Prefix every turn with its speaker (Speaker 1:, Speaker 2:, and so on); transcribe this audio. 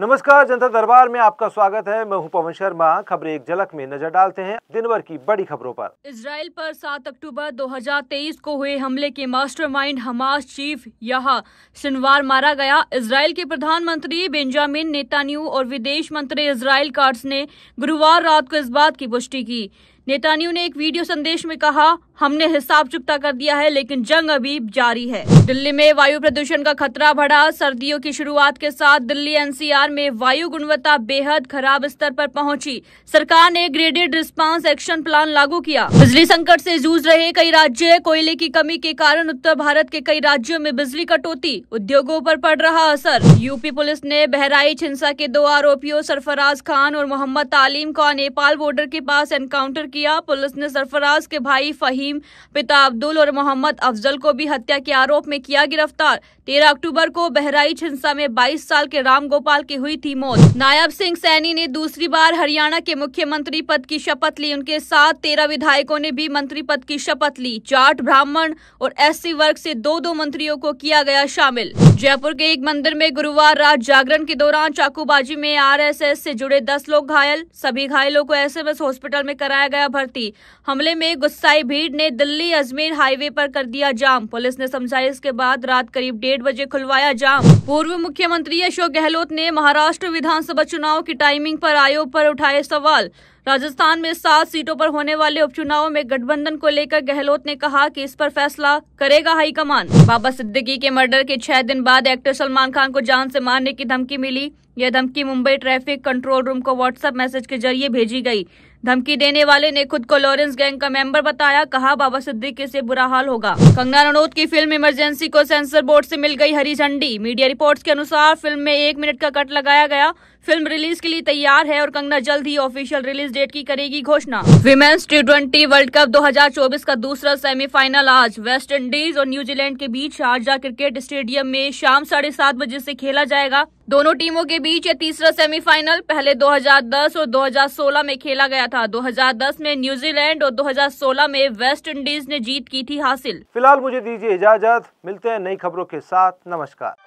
Speaker 1: नमस्कार जनता दरबार में आपका स्वागत है मैं हूं पवन शर्मा खबरें एक झलक में नजर डालते हैं दिन भर की बड़ी खबरों पर इसराइल पर 7 अक्टूबर 2023 को हुए हमले के मास्टरमाइंड हमास चीफ यहाँ शनिवार मारा गया इसराइल के प्रधानमंत्री बेंजामिन नेतान्यू और विदेश मंत्री इसराइल कार्ड्स ने गुरुवार रात को इस बात की पुष्टि की नेतान्यू ने एक वीडियो संदेश में कहा हमने हिसाब चुकता कर दिया है लेकिन जंग अभी जारी है दिल्ली में वायु प्रदूषण का खतरा बढ़ा सर्दियों की शुरुआत के साथ दिल्ली एनसीआर में वायु गुणवत्ता बेहद खराब स्तर पर पहुंची सरकार ने ग्रेडेड रिस्पांस एक्शन प्लान लागू किया बिजली संकट से जूझ रहे कई राज्य कोयले की कमी के कारण उत्तर भारत के कई राज्यों में बिजली कटौती उद्योगों पर पड़ रहा असर यूपी पुलिस ने बहराइच हिंसा के दो आरोपियों सरफराज खान और मोहम्मद तालीम का नेपाल बॉर्डर के पास एनकाउंटर किया पुलिस ने सरफराज के भाई फहीम पिता अब्दुल और मोहम्मद अफजल को भी हत्या के आरोप में किया गिरफ्तार तेरह अक्टूबर को बहराइच हिंसा में बाईस साल के राम गोपाल की हुई थी मौत नायब सिंह सैनी ने दूसरी बार हरियाणा के मुख्यमंत्री पद की शपथ ली उनके साथ तेरह विधायकों ने भी मंत्री पद की शपथ ली जाट ब्राह्मण और एस वर्ग से दो दो मंत्रियों को किया गया शामिल जयपुर के एक मंदिर में गुरुवार रात जागरण के दौरान चाकूबाजी में आर से जुड़े दस लोग घायल सभी घायलों को एस हॉस्पिटल में कराया गया भर्ती हमले में गुस्साई भीड़ ने दिल्ली अजमेर हाईवे पर कर दिया जाम पुलिस ने समझाया इसके बाद रात करीब डेढ़ बजे खुलवाया जाम पूर्व मुख्यमंत्री अशोक गहलोत ने महाराष्ट्र विधानसभा चुनाव की टाइमिंग पर आयोग पर उठाए सवाल राजस्थान में सात सीटों पर होने वाले उपचुनाव में गठबंधन को लेकर गहलोत ने कहा कि इस पर फैसला करेगा हाईकमान बाबा सिद्दीकी के मर्डर के छह दिन बाद एक्टर सलमान खान को जान से मारने की धमकी मिली यह धमकी मुंबई ट्रैफिक कंट्रोल रूम को व्हाट्सएप मैसेज के जरिए भेजी गई धमकी देने वाले ने खुद को लॉरेंस गैंग का मेंबर बताया कहा बाबा सिद्दीक से बुरा हाल होगा कंगना रनौत की फिल्म इमरजेंसी को सेंसर बोर्ड से मिल गई हरी झंडी मीडिया रिपोर्ट्स के अनुसार फिल्म में एक मिनट का कट लगाया गया फिल्म रिलीज के लिए तैयार है और कंगना जल्द ही ऑफिशियल रिलीज डेट की करेगी घोषणा women's T twenty world cup 2024 का दूसरा सेमीफाइनल आज वेस्ट इंडीज और न्यूजीलैंड के बीच शारजा क्रिकेट स्टेडियम में शाम साढ़े सात बजे से खेला जाएगा दोनों टीमों के बीच यह तीसरा सेमीफाइनल पहले 2010 और 2016 में खेला गया था 2010 में न्यूजीलैंड और 2016 में वेस्ट इंडीज ने जीत की थी हासिल फिलहाल मुझे दीजिए इजाजत मिलते हैं नई खबरों के साथ नमस्कार